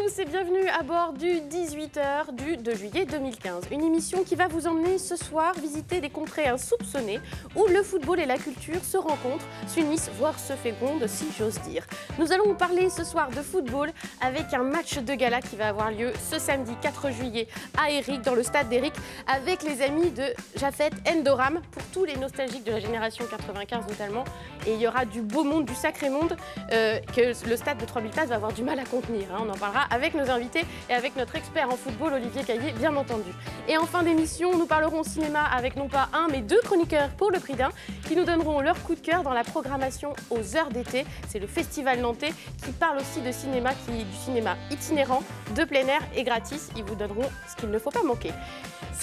tous et bienvenue à bord du 18h du 2 juillet 2015. Une émission qui va vous emmener ce soir visiter des contrées insoupçonnées où le football et la culture se rencontrent, s'unissent, voire se fécondent si j'ose dire. Nous allons vous parler ce soir de football avec un match de gala qui va avoir lieu ce samedi 4 juillet à Eric, dans le stade d'Eric, avec les amis de Jafet Endoram pour tous les nostalgiques de la génération 95 notamment. Et il y aura du beau monde, du sacré monde euh, que le stade de 3000 places va avoir du mal à contenir. Hein. On en parlera avec nos invités et avec notre expert en football, Olivier Caillé, bien entendu. Et en fin d'émission, nous parlerons cinéma avec non pas un, mais deux chroniqueurs pour le prix d'un qui nous donneront leur coup de cœur dans la programmation aux heures d'été. C'est le Festival Nantais qui parle aussi de cinéma, qui du cinéma itinérant, de plein air et gratis. Ils vous donneront ce qu'il ne faut pas manquer.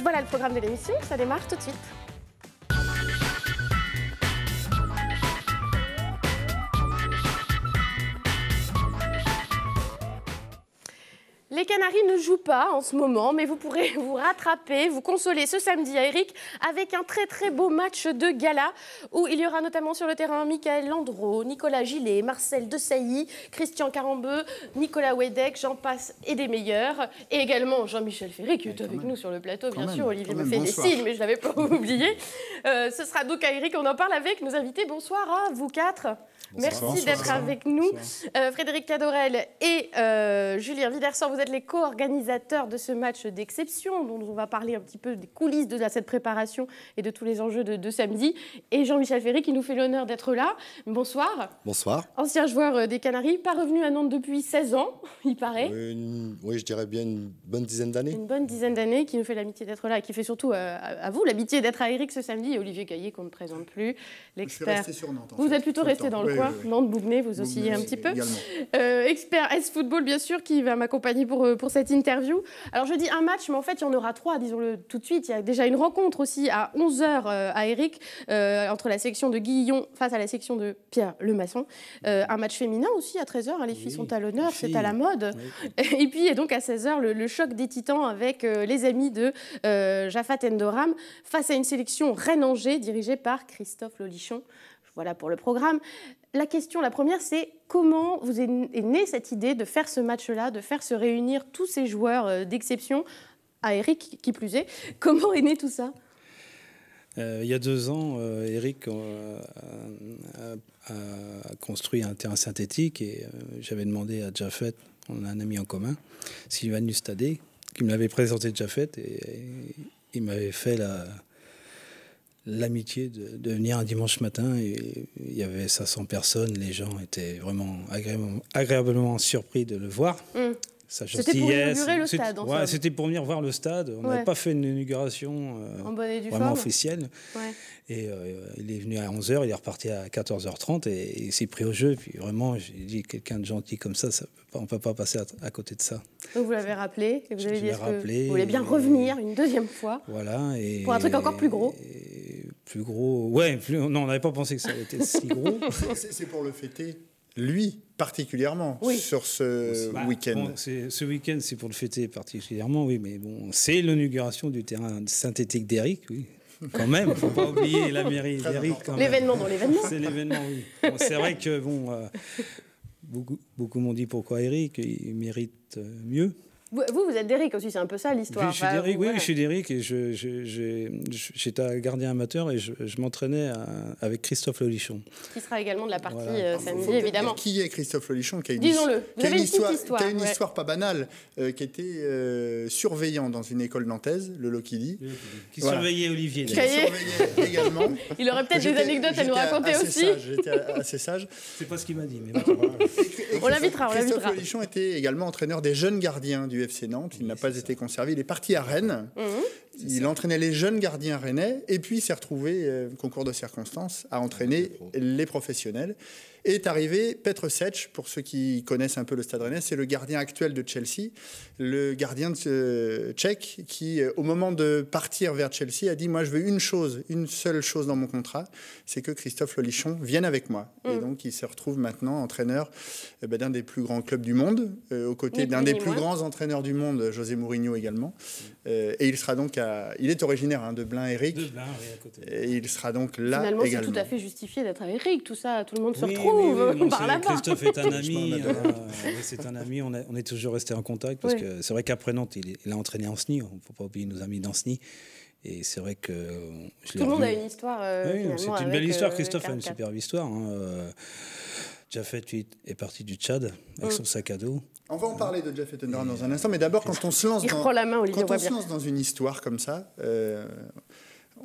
Voilà le programme de l'émission, ça démarre tout de suite. Les Canaries ne jouent pas en ce moment, mais vous pourrez vous rattraper, vous consoler ce samedi à Eric avec un très très beau match de gala où il y aura notamment sur le terrain Michael Landreau, Nicolas Gillet, Marcel Dessailly, Christian Carambeu, Nicolas Wedek, Jean passe et des meilleurs. Et également Jean-Michel Ferry qui est avec nous sur le plateau, bien sûr. Olivier me fait des signes, mais je ne l'avais pas oublié. Euh, ce sera donc à Eric, on en parle avec nos invités. Bonsoir à vous quatre. Merci d'être avec nous. Euh, Frédéric Cadorel et euh, Julien Vidersan, vous les co-organisateurs de ce match d'exception, dont on va parler un petit peu des coulisses de cette préparation et de tous les enjeux de, samedi. Et Jean-Michel Ferry, qui nous fait l'honneur d'être là. Bonsoir. Bonsoir. Ancien joueur euh, des Canaries, pas revenu à Nantes depuis 16 ans, il paraît. oui, je dirais bien une bonne dizaine d'années. Une bonne dizaine d'années, qui nous fait l'amitié d'être là et qui fait surtout euh, à, vous l'amitié d'être à Eric ce samedi et Olivier Caillé, qu'on ne présente plus. L'expert. vous êtes plutôt resté dans le coin. Nantes, Bougné, vous aussi un petit peu. Euh, expert S-Football, bien sûr, qui va m'accompagner pour euh, pour, cette interview. Alors je dis un match, mais en fait il y en aura trois, disons-le tout de suite. Il y a déjà une rencontre aussi à 11h euh, à Eric euh, entre la section de Guillon face à la section de Pierre Lemasson. un match féminin aussi à 13h, hein. les filles sont à l'honneur, c'est à la mode. Et puis a donc à 16h le, choc des titans avec les amis de Jafat Endoram face à une sélection Rennes-Angers dirigée par Christophe Lolichon. Voilà pour le programme la question, la première, c'est comment vous est née cette idée de faire ce match-là, de faire se réunir tous ces joueurs euh, d'exception à Eric, qui plus est. Comment est né tout ça euh, il y a deux ans, euh, Eric a, construit un terrain synthétique et j'avais demandé à Jafet, on a un ami en commun, Sylvain Nustadé, qui me l'avait présenté Jafet, et il m'avait fait la, l'amitié de, venir un dimanche matin. Et il y avait 500 personnes, les gens étaient vraiment agréablement, agréablement surpris de le voir. Mmh. C'était pour inaugurer le stade. Ouais, c'était pour venir voir le stade. On n'avait pas fait une inauguration euh, vraiment officielle. Et euh, il est venu à 11h, il est reparti à 14h30 et, il s'est pris au jeu. Puis vraiment, j'ai dit quelqu'un de gentil comme ça, ça on ne peut pas passer à, côté de ça. vous l'avez rappelé vous avez dit que vous voulez bien revenir une deuxième fois. Voilà. Et, pour un truc encore plus gros plus gros. Ouais, non, on n'avait pas pensé que ça allait être si gros. c'est pour le fêter, lui, particulièrement, sur ce week-end. ce week-end, c'est pour le fêter particulièrement, oui, mais bon, c'est l'inauguration du terrain synthétique d'Eric, oui. Quand même, ne faut pas oublier la mairie d'Eric. L'événement dans l'événement. C'est l'événement, oui. c'est vrai que, bon, euh, beaucoup, beaucoup m'ont dit pourquoi Eric, il mérite euh, mieux. Vous, vous êtes Derrick aussi, c'est un peu ça l'histoire. Oui, je suis Deric. Derrick, oui, je et j'étais gardien amateur et je, m'entraînais avec Christophe Lolichon. Qui sera également de la partie voilà. Euh, samedi, évidemment. Qui est Christophe Lolichon qui Disons-le, vous avez une histoire, histoire, qui une histoire pas banale, euh, qui était euh, surveillant dans une école nantaise, le Lokili. Qui surveillait Olivier. Qui surveillait également. Il aurait peut-être des anecdotes à nous raconter aussi. J'étais assez sage. C'est pas ce qu'il m'a dit, mais bon. On l'invitera, on l'invitera. Christophe Lolichon était également entraîneur des jeunes gardiens du il n'a pas été conservé. Il est parti à Rennes. Mhm. Il entraînait les jeunes gardiens rennais et puis s'est retrouvé, euh, concours de circonstances, à entraîner les professionnels. Et est arrivé Petr Sech, pour ceux qui connaissent un peu le stade rennais, c'est le gardien actuel de Chelsea, le gardien de, euh, tchèque qui, euh, au moment de partir vers Chelsea, a dit Moi, je veux une chose, une seule chose dans mon contrat, c'est que Christophe Lolichon vienne avec moi. Et mm. donc, il se retrouve maintenant entraîneur bah, d'un des plus grands clubs du monde, aux côtés d'un des plus grands entraîneurs du monde, José Mourinho également. Mm. et il sera donc à il est originaire hein, de Blain, Eric. Et il sera donc là Finalement, c'est tout à fait justifié d'être avec Eric, tout ça, tout le monde se retrouve euh, par là Christophe est un ami, euh, c'est un ami, on, est toujours resté en contact parce que c'est vrai qu'après Nantes, il, a entraîné Ancenis, on ne faut pas oublier nos amis d'Ancenis. Et c'est vrai que. Euh, tout le monde a une histoire. c'est une belle histoire. Christophe a une superbe histoire. Hein, Jaffet est parti du Tchad avec mm. son sac à dos. On va en parler de Jeff dans un instant, mais d'abord, quand on, se lance, dans, dans une histoire comme ça, euh,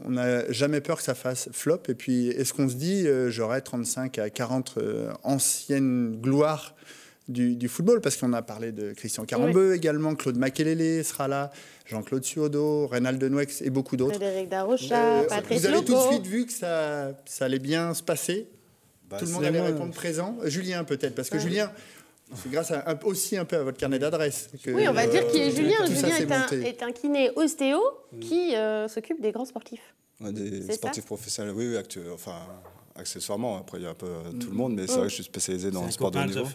on n'a jamais peur que ça fasse flop. Et puis, est-ce qu'on se dit, euh, j'aurai 35 à 40 euh, anciennes gloires du, football Parce qu'on a parlé de Christian Carambeu également, Claude Makelele sera là, Jean-Claude Suodo, Reynald Nwex et beaucoup d'autres. Frédéric Darrocha, Patrice Vous avez tout de suite vu que ça, ça allait bien se passer bah, tout le monde allait répondre présent. Julien peut-être, parce que Julien, c'est grâce aussi un peu à votre carnet d'adresse. Oui, on va dire qui est euh, Julien. Julien est, un, kiné ostéo mm. qui euh, s'occupe des grands sportifs. Ah, des sportifs professionnels, oui, oui, enfin, accessoirement. Après, il y a un peu mm. tout le monde, mais c'est vrai que je suis spécialisé dans le sport de haut niveau.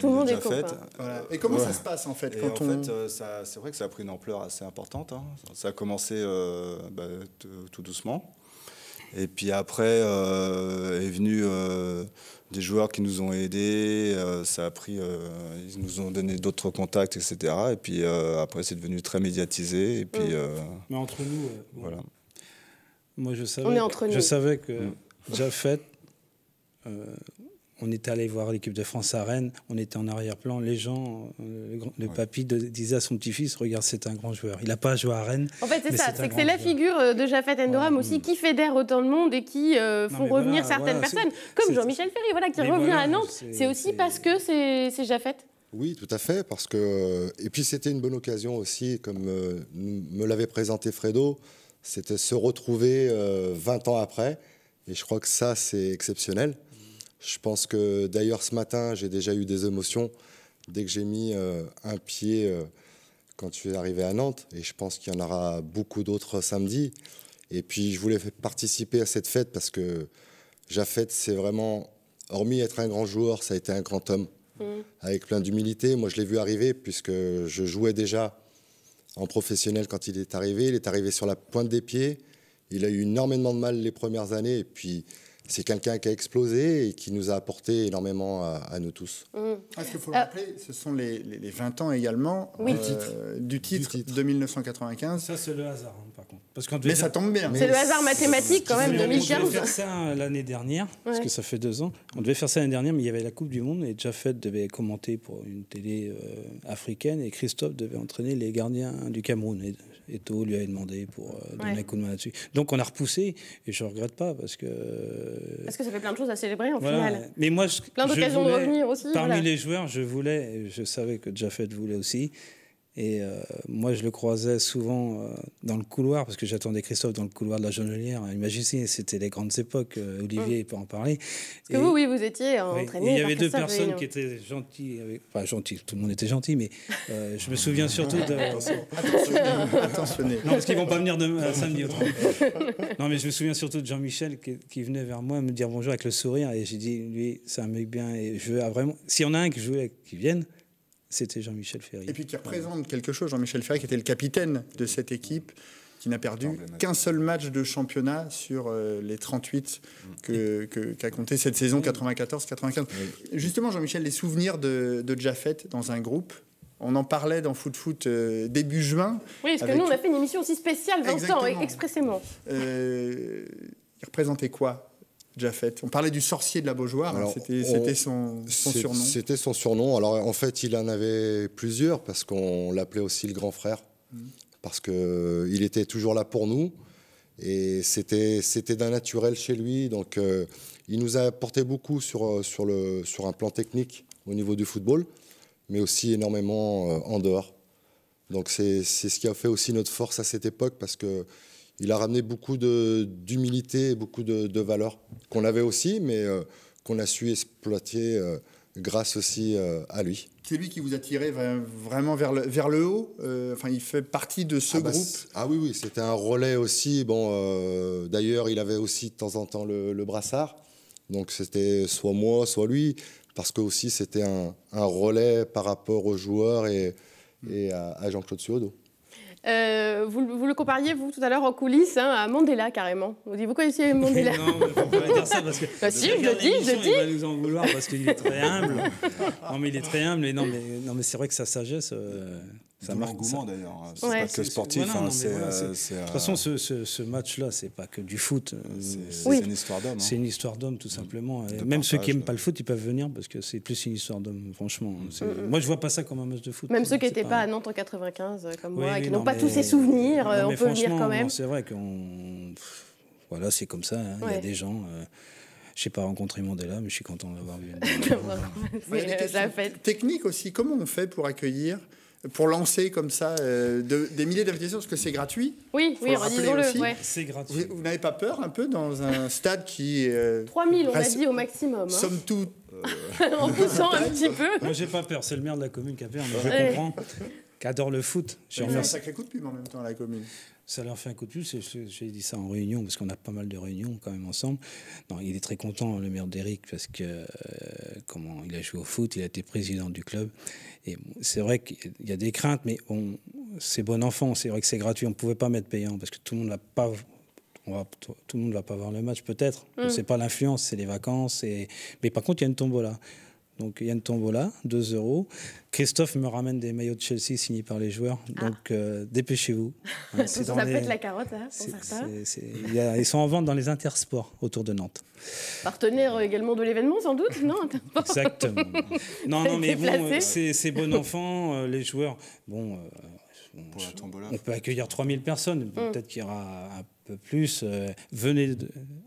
Tout le monde est fait. Et comment ça se passe en fait en fait, euh, c'est vrai que ça a pris une ampleur assez importante. Hein. Ça a commencé bah, tout doucement. Et puis après euh, est venu euh, des joueurs qui nous ont aidés. Euh, ça a pris, ils nous ont donné d'autres contacts, etc. Et puis après c'est devenu très médiatisé. Et puis, mm. Mais entre nous, voilà. Moi je savais, je savais que mm. Jafet on est allé voir l'équipe de France à Rennes, on était en arrière-plan. Les gens, euh, le, papy disait à son petit-fils Regarde, c'est un grand joueur. Il n'a pas joué à Rennes. En fait, c'est ça. C'est que c'est la figure euh, de Jafet Endoram aussi qui fédère autant de monde et qui euh, font revenir certaines personnes. Comme Jean-Michel Ferry, voilà, qui revient à Nantes. C'est aussi parce que c'est Jafet oui, tout à fait, parce que et puis c'était une bonne occasion aussi, comme me l'avait présenté Fredo, c'était se retrouver 20 ans après, et je crois que ça c'est exceptionnel. Je pense que d'ailleurs ce matin, j'ai déjà eu des émotions dès que j'ai mis euh, un pied euh, quand je suis arrivé à Nantes, et je pense qu'il y en aura beaucoup d'autres samedi. Et puis je voulais participer à cette fête parce que Jafet, c'est vraiment, hormis être un grand joueur, ça a été un grand homme, mm. avec plein d'humilité. Moi, je l'ai vu arriver puisque je jouais déjà en professionnel quand il est arrivé. Il est arrivé sur la pointe des pieds. Il a eu énormément de mal les premières années, et puis c'est quelqu'un qui a explosé et qui nous a apporté énormément à, nous tous. Mm. Ah, ce qu'il faut le euh, rappeler, ce sont les, 20 ans également euh, du, titre. de 1995. Ça, c'est le hasard, hein, par contre. mais ça tombe bien. C'est le hasard mathématique, quand même, 2015. On devait faire ça hein, l'année dernière, parce que ça fait deux ans. On devait faire ça l'année dernière, mais il y avait la Coupe du Monde et Jaffet devait commenter pour une télé euh, africaine et Christophe devait entraîner les gardiens du Cameroun. Et Eto lui avait demandé pour euh, donner un coup de main là-dessus. Donc on a repoussé et je ne regrette pas parce que. Parce que ça fait plein de choses à célébrer en finale. final. Mais moi, je, plein d'occasions de revenir aussi. Parmi les joueurs, je voulais, je savais que Jafet voulait aussi, et euh, moi, je le croisais souvent euh, dans le couloir, parce que j'attendais Christophe dans le couloir de la Jonelière. Imaginez, c'était les grandes époques. Euh, Olivier mm. peut en parler. Parce que vous, oui, vous étiez entraîné. il y avait deux personnes qui étaient gentilles. Avec... Enfin, gentilles, tout le monde était gentil, mais je me souviens surtout de. Attentionné. Non, parce qu'ils ne vont pas venir demain, samedi Non, mais je me souviens surtout de Jean-Michel qui, venait vers moi me dire bonjour avec le sourire. Et j'ai dit, lui, c'est un mec bien. Et je veux vraiment. S'il y en a un qui je qui qu'il vienne c'était Jean-Michel Ferry. Et puis qui représente quelque chose, Jean-Michel Ferry, qui était le capitaine de cette équipe, qui n'a perdu qu'un seul match de championnat sur euh, les 38 qu'a que, qu'a compté cette saison 94-95. Justement, Jean-Michel, les souvenirs de, de Jaffet dans un groupe, on en parlait dans Foot Foot euh, début juin. Oui, parce que nous, on a fait une émission aussi spéciale, Vincent, expressément. Euh, il représentait quoi on parlait du sorcier de la Beaujoire, hein, c'était son, surnom. C'était son surnom. Alors en fait, il en avait plusieurs parce qu'on l'appelait aussi le grand frère, mm. parce qu'il était toujours là pour nous et c'était c'était d'un naturel chez lui. Donc euh, il nous a apporté beaucoup sur euh, sur le sur un plan technique au niveau du football, mais aussi énormément euh, en dehors. Donc c'est ce qui a fait aussi notre force à cette époque parce que il a ramené beaucoup d'humilité et beaucoup de, valeur qu'on avait aussi, mais euh, qu'on a su exploiter euh, grâce aussi euh, à lui. C'est lui qui vous a tiré vraiment vers le, vers le haut. Enfin, il fait partie de ce ah bah, groupe. Ah oui, oui, c'était un relais aussi. Bon, d'ailleurs, il avait aussi de temps en temps le, brassard. Donc c'était soit moi, soit lui, parce que aussi c'était un, un, relais par rapport aux joueurs et, mm. et à, à Jean-Claude Suodo. Euh, vous, vous, le compariez, vous, tout à l'heure, en coulisses, hein, à Mandela, carrément. Vous dites vous connaissiez Mandela Non, mais faut pas dire ça, parce que... Bah, si, je le dis, je le dis Il va nous en vouloir, parce qu'il est très humble. Non, mais il est très humble, non, mais, non, mais c'est vrai que sa sagesse... Euh, ça marque d'ailleurs. Hein. C'est pas que sportif. Hein, hein, euh, de toute euh, façon, ce, match-là, c'est pas que du foot. Euh, c'est une histoire d'homme. C'est une histoire d'homme, tout mm. simplement. même ceux qui aiment pas le foot, ils peuvent venir parce que c'est plus une histoire d'homme, franchement. Mm, mm, moi, je vois pas ça comme un match de foot. Même ceux qui n'étaient pas à Nantes en 95, comme moi, qui n'ont pas tous ces souvenirs, on peut venir quand même. C'est vrai qu'on. Voilà, c'est comme ça. Il y a des gens. Je n'ai pas rencontré Mandela, mais je suis content de vu. Technique aussi, comment on fait pour accueillir pour lancer comme ça euh, des milliers d'invitations parce que c'est gratuit. Oui, oui, disons-le. Ouais. C'est gratuit. Vous, n'avez pas peur un peu dans un stade qui. Euh, 3000, on a dit au maximum. Hein. Somme toute. Euh, en poussant un petit peu. Moi, j'ai pas peur, c'est le maire de la commune qui a peur, mais je comprends. Qui adore le foot. J'ai faire un sacré coup de pub en même temps à la commune ça leur fait un coup de plus. J'ai dit ça en réunion, parce qu'on a pas mal de réunions quand même ensemble. Non, il est très content, hein, le maire d'Eric, parce que euh, comment il a joué au foot, il a été président du club. Et c'est vrai qu'il y a des craintes, mais on, c'est bon enfant. C'est vrai que c'est gratuit. On ne pouvait pas mettre payant, parce que tout le monde pas tout, le monde ne va pas voir le match, peut-être. Mmh. c'est pas l'influence, c'est les vacances. Et... Mais par contre, il y a une tombola donc Yann Tombola, 2 euros. Christophe me ramène des maillots de Chelsea signés par les joueurs, ah. donc euh, dépêchez-vous. Hein, ça pète la carotte, hein, Ils sont en vente dans les intersports autour de Nantes. Partenaire euh, également de l'événement, sans doute, non Exactement. non, non, mais bon, euh, c'est bon enfant, les joueurs, bon... on, on, peut accueillir 3000 personnes, hum. peut-être qu'il y aura un peu plus. Euh, venez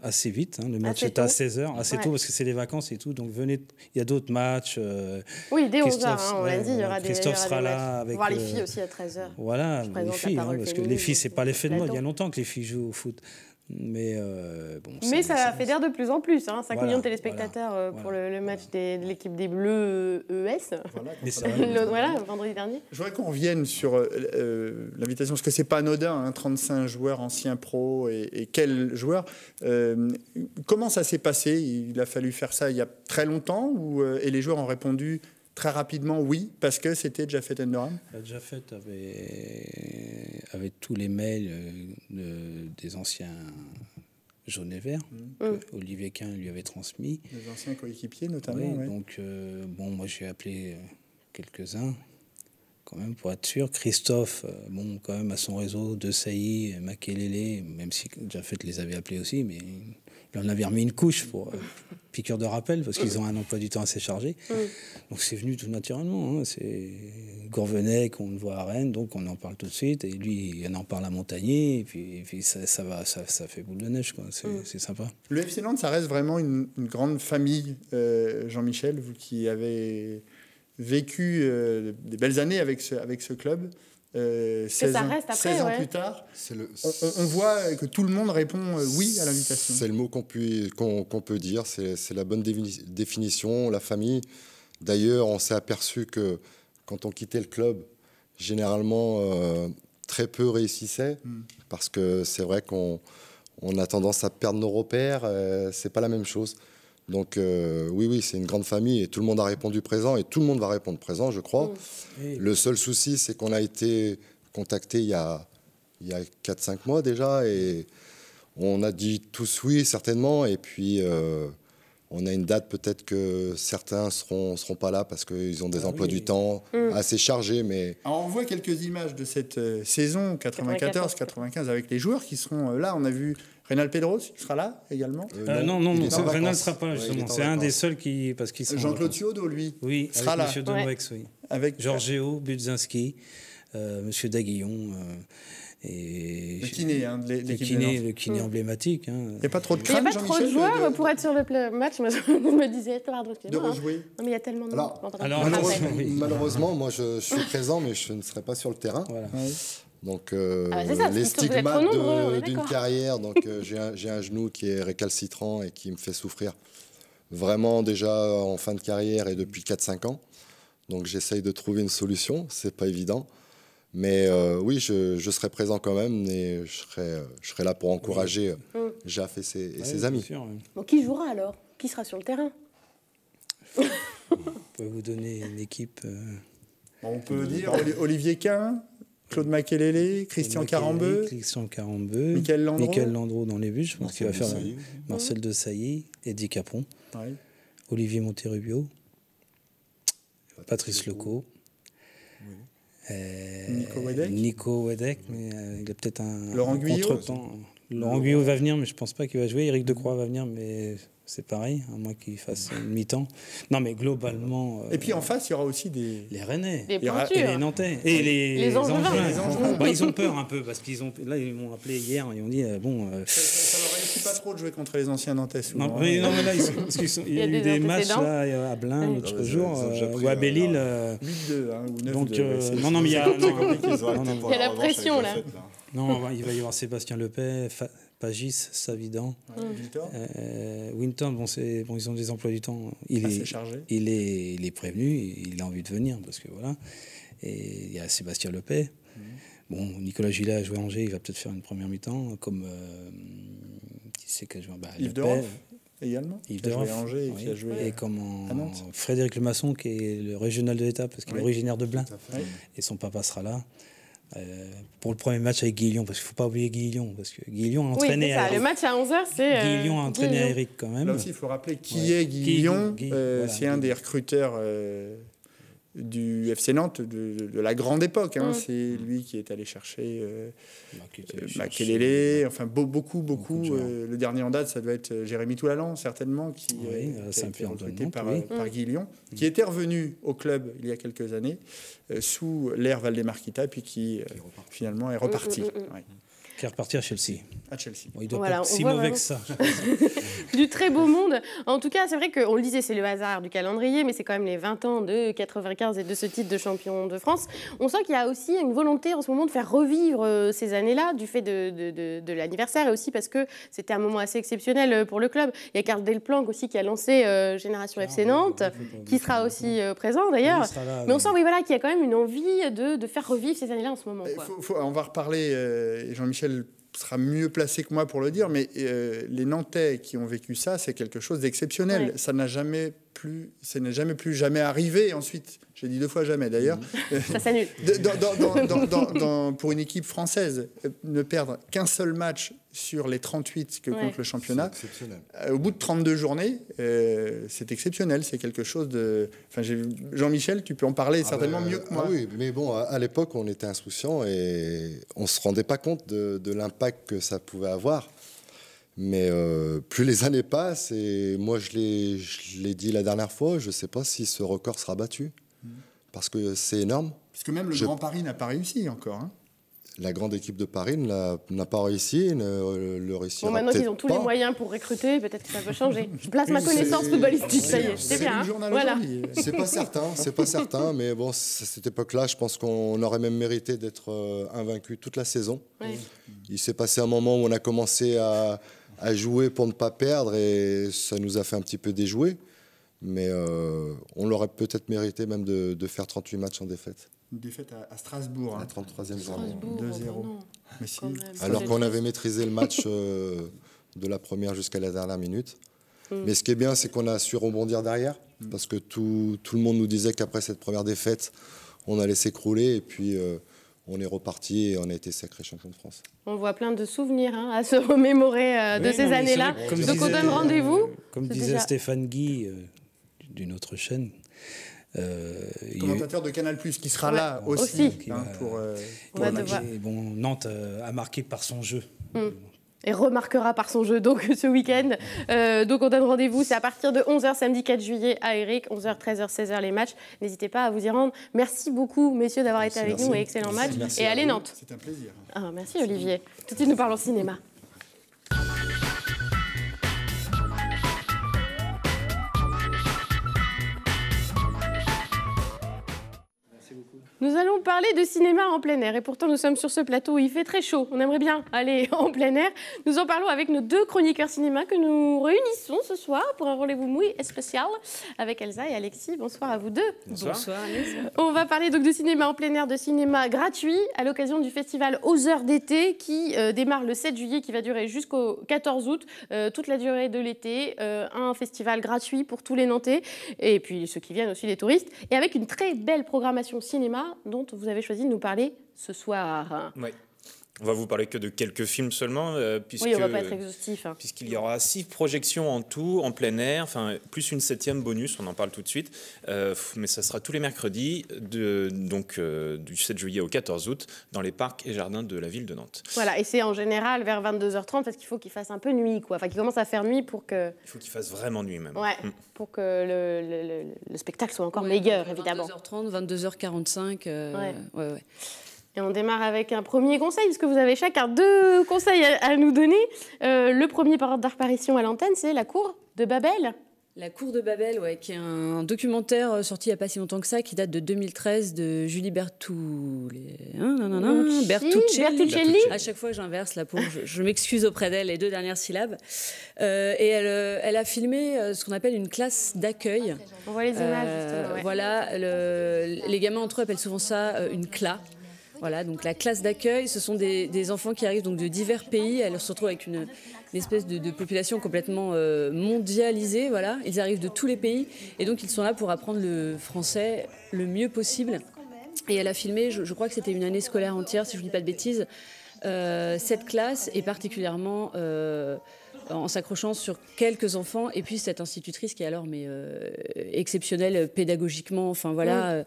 assez vite. Hein, le match est à 16h, assez tôt parce que c'est les vacances et tout. Donc venez. Il y a d'autres matchs. Euh, oui, dès 11h, hein, on l'a dit. Il y aura Christophe des, sera là. Avec, Voir les euh, filles aussi à 13h. Voilà, les filles. Hein, parce que les filles, c'est pas l'effet de mode. Il y a longtemps que les filles jouent au foot. Mais, euh, bon, Mais ça de plus en plus, hein, 5 millions de téléspectateurs euh, pour le, match de l'équipe des Bleus euh, e ES. Voilà, vendredi dernier. Je voudrais qu'on revienne sur euh, l'invitation, parce que c'est pas anodin, 35 hein, joueurs anciens pro et, et quels joueurs. comment ça s'est passé Il a fallu faire ça il y a très longtemps ou, et les joueurs ont répondu Très rapidement, oui, parce que c'était Jafet Endoram. Bah, Jafet avait, avait tous les mails euh, des anciens jaunes et verts mm. Mm. Olivier Quin lui avait transmis. Les anciens coéquipiers notamment. Donc, euh, bon, moi j'ai appelé euh, quelques-uns quand même pour être sûr. Christophe, bon, quand même à son réseau, De Sailly, Makelele, même si fait les avait appelés aussi, mais on avait remis une couche pour euh, piqûre de rappel, parce qu'ils ont un emploi du temps assez chargé. Donc c'est venu tout naturellement. Hein. C'est Gourvenet qu'on voit à Rennes, donc on en parle tout de suite. Et lui, il en parle à Montagné, Et puis, ça, va, ça, fait boule de neige. Mm. C'est sympa. Le FC Nantes, ça reste vraiment une, grande famille. Euh, Jean-Michel, vous qui avez vécu euh, des belles années avec avec ce club, euh, 16, ça reste après, ans, plus tard, on, voit que tout le monde répond euh, oui à l'invitation. C'est le mot qu'on peut, peut dire, c'est la bonne définition, la famille. D'ailleurs, on s'est aperçu que quand on quittait le club, généralement, euh, très peu réussissaient, hmm. parce que c'est vrai qu'on on a tendance à perdre nos repères, euh, c'est pas la même chose. Donc euh, oui, oui, c'est une grande famille et tout le monde a répondu présent et tout le monde va répondre présent, je crois. Mmh. Le seul souci, c'est qu'on a été contacté il y a, il a 4-5 mois déjà et on a dit tous oui, certainement. Et puis euh, on a une date, peut-être que certains seront, seront pas là parce qu'ils ont des ah emplois du temps mmh. assez chargés. Mais... Alors on voit quelques images de cette euh, saison 94-95 avec les joueurs qui seront là. On a vu Rénal Pedros, sera là également euh, euh, Non, non, non, Rénal ne sera pas, justement. c'est un des seuls qui. parce Jean-Claude Thiodo, lui. sera là. Monsieur oui. Avec Giorgio Budzinski, euh, Monsieur Daguillon. et le kiné, hein, le kiné, mmh. emblématique. Hein. Il n'y a pas trop de crâne, Il n'y a pas trop de joueurs pour être sur le match. Vous me disiez, pardon, de rejouer. Non, mais il y a tellement de Alors, malheureusement, moi je, suis présent, mais je ne serai pas sur le terrain. Voilà. Donc, euh, ah bah les stigmates d'une carrière. Donc, euh, j'ai un, genou qui est récalcitrant et qui me fait souffrir vraiment déjà en fin de carrière et depuis 4-5 ans. Donc, j'essaye de trouver une solution. C'est pas évident. Mais euh, oui, je, serai présent quand même et je serai, là pour encourager Jaffe et ses, amis. qui jouera alors Qui sera sur le terrain On peut vous donner une équipe. On peut dire Olivier Quin Claude Makelele, Christian Carambeu. Christian Landreau. dans les buts, je pense qu'il va faire Marcel de Sailly, Eddie Capron, Olivier Monterubio, Patrice Leco, euh, Nico Wedek. mais euh, il a peut-être un, Laurent Laurent Guyot va venir, mais je ne pense pas qu'il va jouer. Eric Croix va venir, mais c'est pareil, à hein, moins qu'ils fassent une mi-temps. Non, mais globalement. Euh, et puis en face, il y aura aussi des. Les Rennais. Des et les Nantais. Et les, les, les Angevins. Bah, ils ont peur un peu, parce qu'ils ont. Là, ils m'ont appelé hier, ils ont dit euh, bon. Euh, ça, ça, ça, leur réussit pas trop de jouer contre les anciens Nantais, souvent. Non, hein. mais, là, ils parce il y a, eu des, matchs là, à Blain l'autre jour, ou à belle 8-2 hein, ou 9 Donc, euh, non, non, mais il y a. Il y a la pression, là. Non, il va y avoir Sébastien Lepay, Pagis, Savidan. Winton, euh, euh, bon, ils ont des emplois du temps. Hein. Il, est, chargé. il, est, prévenu, il a envie de venir parce que voilà. Et il y a Sébastien Lepay. Mm-hmm. Nicolas Gillet a joué à Angers, il va peut-être faire une première mi-temps, comme euh, également. à Angers et Frédéric Lemasson, qui est le régional de l'État, parce qu'il est originaire de Blain. Et son papa sera là. Euh, pour le premier match avec Guillon, parce qu'il ne faut pas oublier Guillon, parce que Guillon a entraîné. Oui, Le match à 11h, c'est. Euh, Guillon a entraîné Eric quand même. Là aussi, il faut rappeler qui est Guillon. Euh, c'est un des recruteurs du FC Nantes de, la grande époque. Hein. Mm. C'est lui qui est allé chercher euh, bah, bah, enfin beaucoup, beaucoup. Euh, le dernier en date, ça doit être euh, Jérémy Toulalan, certainement, euh, qui, a été par, mm. Guy Lyon, mm. qui était revenu au club il y a quelques années sous l'ère Valdemarquita, puis qui, finalement est reparti qui est reparti à Chelsea. À Chelsea. il doit être si mauvais que ça. du très beau monde. En tout cas, c'est vrai qu'on le disait, c'est le hasard du calendrier, mais c'est quand même les 20 ans de 95 et de ce titre de champion de France. On sent qu'il y a aussi une volonté en ce moment de faire revivre euh, ces années-là du fait de, de, l'anniversaire et aussi parce que c'était un moment assez exceptionnel euh, pour le club. Il y a Karl Delplanque aussi qui a lancé euh, Génération ah, FC Nantes, qui sera aussi présent d'ailleurs. Mais on sent oui, voilà, qu'il y a quand même une envie de, faire revivre ces années-là en ce moment. on va reparler, Jean-Michel sera mieux placée que moi pour le dire, mais euh, les Nantais qui ont vécu ça, c'est quelque chose d'exceptionnel. Ça n'a jamais plus, ça n'est jamais plus jamais arrivé. Ensuite, j'ai dit deux fois jamais d'ailleurs. Mhm. Ça s'annule. pour une équipe française, euh, ne perdre qu'un seul match sur les 38 que compte le championnat. Euh, au bout de 32 journées, euh, c'est exceptionnel. C'est quelque chose de. Enfin, Jean-Michel, tu peux en parler ah bah, certainement mieux que moi. Ah oui, mais bon, à, l'époque, on était insouciants et on ne se rendait pas compte de, l'impact que ça pouvait avoir. Mais plus les années passent, et moi je l'ai dit la dernière fois, je ne sais pas si ce record sera battu. Parce que c'est énorme. Parce que même le Grand Paris n'a pas réussi encore. Hein. la grande équipe de Paris n'a pas réussi, euh, le récit maintenant qu'ils ont tous les moyens pour recruter, peut-être que ça peut changer. Je place ma connaissance footballistique, ça y est, c'est bien. Hein. voilà. C'est pas certain, c'est pas certain, mais bon, à cette époque-là, je pense qu'on aurait même mérité d'être euh, invaincu toute la saison. Il s'est passé un moment où on a commencé à, à, jouer pour ne pas perdre et ça nous a fait un petit peu déjouer. Mais euh, on l'aurait peut-être mérité même de, faire 38 matchs en défaite. Une défaite à, Strasbourg. Hein. la 33e journée. 2-0. Alors qu'on avait maîtrisé le match euh, de la première jusqu'à la dernière minute. Mm. Mais ce qui est bien, c'est qu'on a su rebondir derrière. Mm. Parce que tout, le monde nous disait qu'après cette première défaite, on allait s'écrouler. Et puis. Euh, on est reparti et on a été sacré champion de France. On voit plein de souvenirs hein, à se remémorer de ces années-là. Donc on donne rendez-vous. Comme disait Stéphane Guy, d'une autre chaîne. Euh, commentateur de Canal Plus qui sera là aussi, hein, pour, euh, bon, Nantes euh, a marqué par son jeu. Mm. Et remarquera par son jeu donc ce week-end. donc on donne rendez-vous, c'est à partir de 11h samedi 4 juillet à Eric, 11h, 13h, 16h les matchs. N'hésitez pas à vous y rendre. Merci beaucoup messieurs d'avoir été avec nous excellent match. et allez Nantes. C'est un plaisir. Ah, merci Olivier. Tout de suite nous parlons cinéma. Nous allons parler de cinéma en plein air. Et pourtant, nous sommes sur ce plateau où il fait très chaud. On aimerait bien aller en plein air. Nous en parlons avec nos deux chroniqueurs cinéma que nous réunissons ce soir pour un rendez-vous mouille spécial avec Elsa et Alexis. Bonsoir à vous deux. Bonsoir. On va parler donc de cinéma en plein air, de cinéma gratuit à l'occasion du festival Aux Heures d'été qui euh, démarre le 7 juillet, qui va durer jusqu'au 14 août, euh, toute la durée de l'été. Euh, un festival gratuit pour tous les Nantais et puis ceux qui viennent aussi, les touristes. Et avec une très belle programmation cinéma dont vous avez choisi de nous parler ce soir. On va vous parler que de quelques films seulement, euh, puisque, oui, on va pas être exhaustif. Hein. Puisqu'il y aura six projections en tout, en plein air, enfin plus une septième bonus, on en parle tout de suite. Euh, mais ça sera tous les mercredis, de, donc euh, du 7 juillet au 14 août, dans les parcs et jardins de la ville de Nantes. Voilà, et c'est en général vers 22h30 parce qu'il faut qu'il fasse un peu nuit, quoi. Enfin, qu'il commence à faire nuit pour que. Il faut qu'il fasse vraiment nuit même. Ouais, mm. pour que le, spectacle soit encore meilleur, évidemment. 22h30, 22h45. Ouais. ouais, ouais. Et on démarre avec un premier conseil, puisque vous avez chacun deux conseils à, nous donner. Euh, le premier par ordre d'apparition à l'antenne, c'est la cour de Babel. La Cour de Babel, ouais, qui est un documentaire euh, sorti il n'y a pas si longtemps que ça, qui date de 2013 de Julie Bertou... hein, non, non, non, À chaque fois, j'inverse la pauvre. je, m'excuse auprès d'elle, les deux dernières syllabes. Euh, et elle, a filmé ce qu'on appelle une classe d'accueil. On voit les images. Voilà, les gamins entre eux appellent souvent ça une CLA. Voilà, donc la classe d'accueil, ce sont des, enfants qui arrivent donc de divers pays. Elles se retrouve avec une, espèce de, population complètement euh, mondialisée. Voilà, ils arrivent de tous les pays et donc ils sont là pour apprendre le français le mieux possible. Et elle a filmé, je, crois que c'était une année scolaire entière, si je ne dis pas de bêtises, euh, cette classe est particulièrement euh, en s'accrochant sur quelques enfants et puis cette institutrice qui est alors mais exceptionnelle pédagogiquement. Enfin voilà.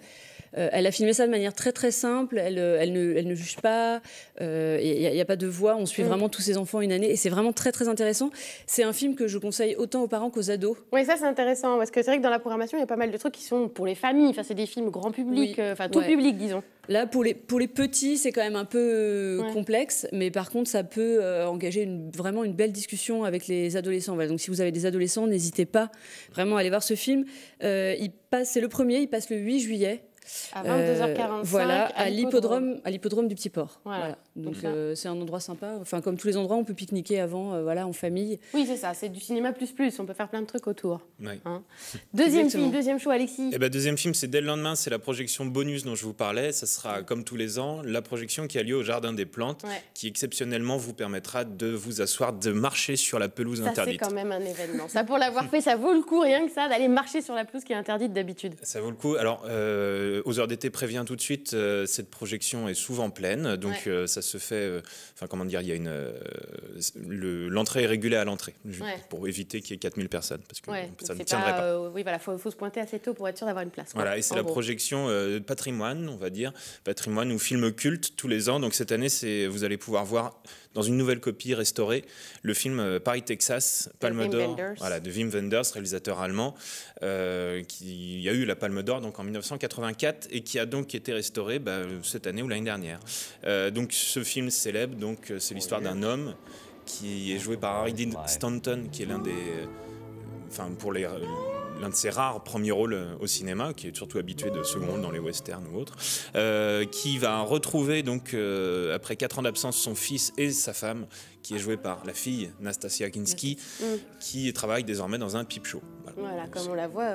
Euh, elle a filmé ça de manière très très simple, elle, euh, ne, juge pas, il euh, n'y a, pas de voix, on suit mm. vraiment tous ses enfants une année et c'est vraiment très très intéressant. C'est un film que je conseille autant aux parents qu'aux ados. Oui, ça c'est intéressant parce que c'est vrai que dans la programmation il y a pas mal de trucs qui sont pour les familles, enfin, c'est des films grand public, enfin tout public disons. Là, pour les, pour les petits, c'est quand même un peu complexe, mais par contre, ça peut engager vraiment une belle discussion avec les adolescents. donc, si vous avez des adolescents, n'hésitez pas vraiment à aller voir ce film. il passe, c'est le premier, il passe le 8 juillet 22h45. Euh, voilà, à l'hippodrome, à l'hippodrome du Petit Port. Voilà. Donc euh, c'est un endroit sympa. Enfin, comme tous les endroits, on peut pique-niquer avant, euh, voilà, en famille. Oui, c'est ça. C'est du cinéma plus plus. On peut faire plein de trucs autour. Hein. deuxième film, deuxième choix Alexis. Eh ben, deuxième film, c'est dès le lendemain. C'est la projection bonus dont je vous parlais. Ça sera comme tous les ans la projection qui a lieu au Jardin des Plantes, qui exceptionnellement vous permettra de vous asseoir, de marcher sur la pelouse ça, interdite. C'est quand même un événement. Ça, pour l'avoir fait, ça vaut le coup rien que ça d'aller marcher sur la pelouse qui est interdite d'habitude. Ça vaut le coup. Alors. Euh, aux heures d'été prévient tout de suite, euh, cette projection est souvent pleine, donc euh, ça se fait, enfin comment dire, il y a une, l'entrée est régulée à l'entrée, pour éviter qu'il y ait 4000 personnes, parce que ça ne tiendrait pas. oui, voilà, faut, se pointer assez tôt pour être sûr d'avoir une place. voilà, et c'est la projection patrimoine, on va dire, patrimoine ou film culte tous les ans, donc cette année, c'est, vous allez pouvoir voir dans une nouvelle copie restaurée le film Paris Texas, Palme d'Or, voilà, de Wim Wenders, réalisateur allemand, qui il y a eu la Palme d'Or donc en 1995 et qui a donc été restauré bah, cette année ou l'année dernière. Euh, donc ce film célèbre, donc euh, c'est l'histoire d'un homme qui est joué par Harry Stanton, qui est l'un des, euh, enfin pour les l'un de ses rares premiers rôles euh, au cinéma, qui est surtout habitué de second rôle dans les westerns ou autres, euh, qui va retrouver donc euh, après quatre ans d'absence son fils et sa femme, qui est jouée par la fille Nastasia Kinski, mm. qui travaille désormais dans un pipe show. Voilà, comme on la voit,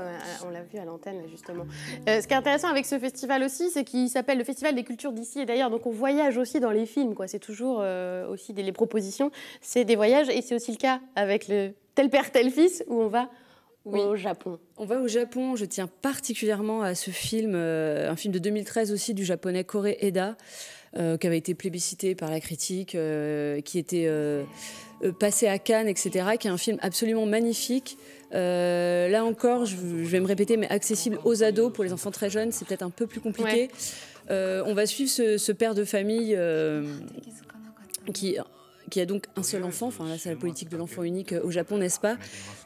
on l'a vu à l'antenne justement. ce qui est intéressant avec ce festival aussi, c'est qu'il s'appelle le Festival des cultures d'ici et d'ailleurs, donc on voyage aussi dans les films, quoi. C'est toujours aussi des les propositions, c'est des voyages et c'est aussi le cas avec le tel père tel fils où on va au Japon. On va au Japon. Je tiens particulièrement à ce film, euh, un film de 2013 aussi du japonais Kore Eda, euh, qui avait été plébiscité par la critique, euh, qui était passé à Cannes, etc., qui est un film absolument magnifique. là encore, je, vais me répéter, mais accessible aux ados, pour les enfants très jeunes, c'est peut-être un peu plus compliqué. on va suivre ce, ce père de famille qui qui a donc un seul enfant. Enfin, là, c'est la politique de l'enfant unique euh, au Japon, n'est-ce pas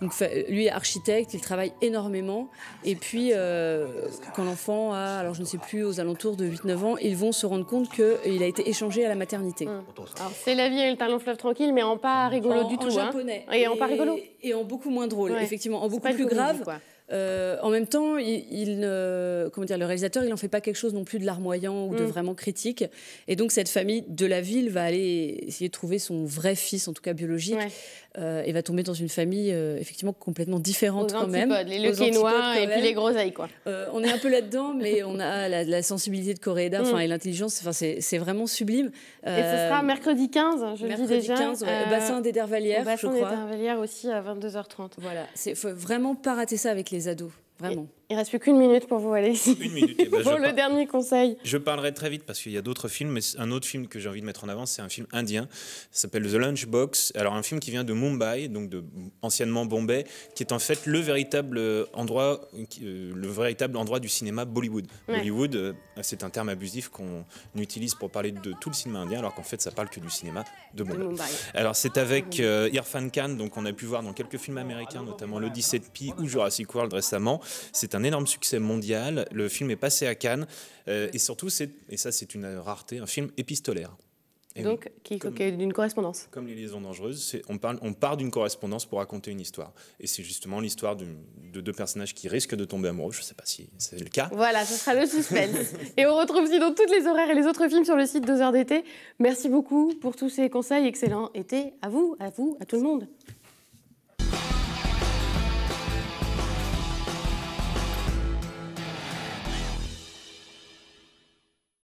Donc, euh, lui est architecte, il travaille énormément. Ah, et puis, euh, quand l'enfant a, alors je ne sais plus, aux alentours de 8-9 ans, ils vont se rendre compte qu'il a été échangé à la maternité. Mmh. Alors, c'est la vie et le talon fleuve tranquille, mais en pas rigolo du tout. En hein. japonais. Et, en pas rigolo. Et en beaucoup moins drôle, effectivement. En beaucoup plus grave. Euh, en même temps, il, le réalisateur, il n'en fait pas quelque chose non plus de larmoyant ou de mm. vraiment critique. Et donc, cette famille de la ville va aller essayer de trouver son vrai fils, en tout cas biologique, euh, et va tomber dans une famille euh, effectivement complètement différente quand même. Les le et puis les groseilles quoi. Euh, on est un peu là-dedans, mais on a la, sensibilité de Coréda, mm. et l'intelligence, c'est vraiment sublime. et ce sera mercredi 15, je le dis déjà. 15, bassin des Dervalières, je crois. Bassin des Dervalières aussi à 22h30. Voilà, c'est faut vraiment pas rater ça avec les ados, vraiment. Il reste plus qu'une minute pour vous, aller. Une minute. Eh ben, pour le dernier conseil. Je parlerai très vite parce qu'il y a d'autres films, mais un autre film que j'ai envie de mettre en avant, c'est un film indien. Ça s'appelle The Lunchbox. Alors un film qui vient de Mumbai, donc de anciennement Bombay, qui est en fait le véritable euh, endroit, euh, euh, le véritable endroit du cinéma Bollywood. Bollywood, c'est un terme abusif qu'on utilise pour parler de tout le cinéma indien, alors qu'en fait ça parle que du cinéma de Mumbai. Alors c'est avec Irfan Khan, donc on a pu voir dans quelques films américains, notamment le 17 Pi ou Jurassic World récemment. C'est un énorme succès mondial. Le film est passé à Cannes. Euh, et surtout, et ça c'est une rareté, un film épistolaire. Donc, qui, d'une correspondance. Comme les liaisons dangereuses, on, parle, on part d'une correspondance pour raconter une histoire. Et c'est justement l'histoire de deux personnages qui risquent de tomber amoureux. Je ne sais pas si c'est le cas. Voilà, ce sera le suspense. et on retrouve dans toutes les horaires et les autres films sur le site 2 heures d'été. Merci beaucoup pour tous ces conseils. excellents, été à vous, à vous, à tout le monde.